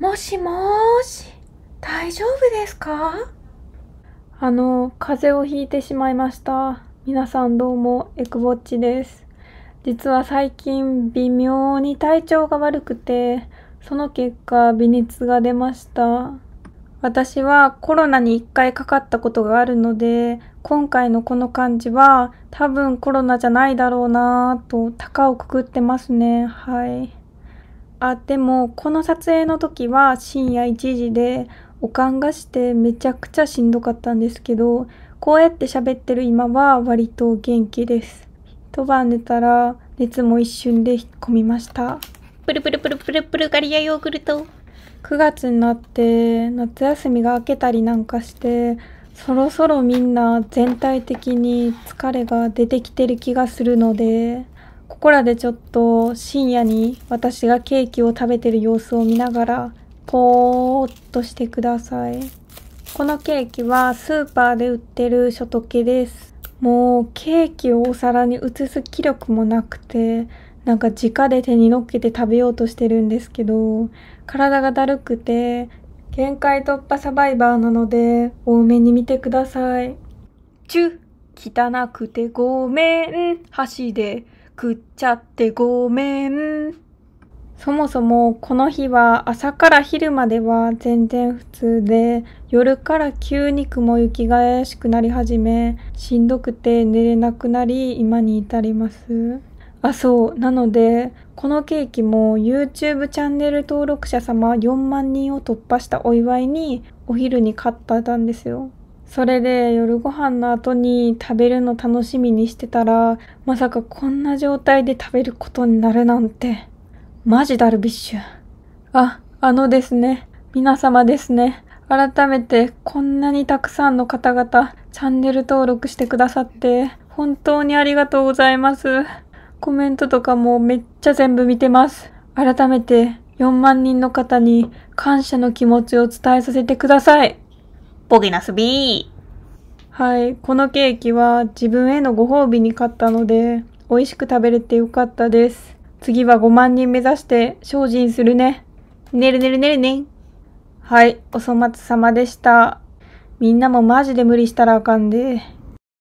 もしもーし、大丈夫ですかあの、風邪をひいてしまいました。皆さんどうも、エクボッチです。実は最近、微妙に体調が悪くて、その結果、微熱が出ました。私はコロナに一回かかったことがあるので、今回のこの感じは、多分コロナじゃないだろうなぁと、高をくくってますね。はい。あでもこの撮影の時は深夜1時でおかんがしてめちゃくちゃしんどかったんですけどこうやって喋ってる今は割と元気です一晩寝たら熱も一瞬で引っ込みましたプルプルプルプルプルガリアヨーグルト9月になって夏休みが明けたりなんかしてそろそろみんな全体的に疲れが出てきてる気がするのでこらでちょっと深夜に私がケーキを食べてる様子を見ながらポーっとしてくださいこのケーキはスーパーで売ってるショトケですもうケーキをお皿に移す気力もなくてなんか直で手にのっけて食べようとしてるんですけど体がだるくて限界突破サバイバーなので多めに見てください。チュ汚くてごめん、箸で食っちゃってごめん。そもそもこの日は朝から昼までは全然普通で夜から急に雲行きが怪しくなり始めしんどくて寝れなくなり今に至ります。あ、そう。なので、このケーキも YouTube チャンネル登録者様4万人を突破したお祝いにお昼に買ったんですよ。それで夜ご飯の後に食べるの楽しみにしてたら、まさかこんな状態で食べることになるなんて。マジダルビッシュ。あ、あのですね。皆様ですね。改めてこんなにたくさんの方々、チャンネル登録してくださって、本当にありがとうございます。コメントとかもめっちゃ全部見てます。改めて4万人の方に感謝の気持ちを伝えさせてください。おげなすびはい、このケーキは自分へのご褒美に買ったので、美味しく食べれてよかったです。次は5万人目指して精進するね。ねるねるねるね。はい、お粗末様でした。みんなもマジで無理したらあかんで。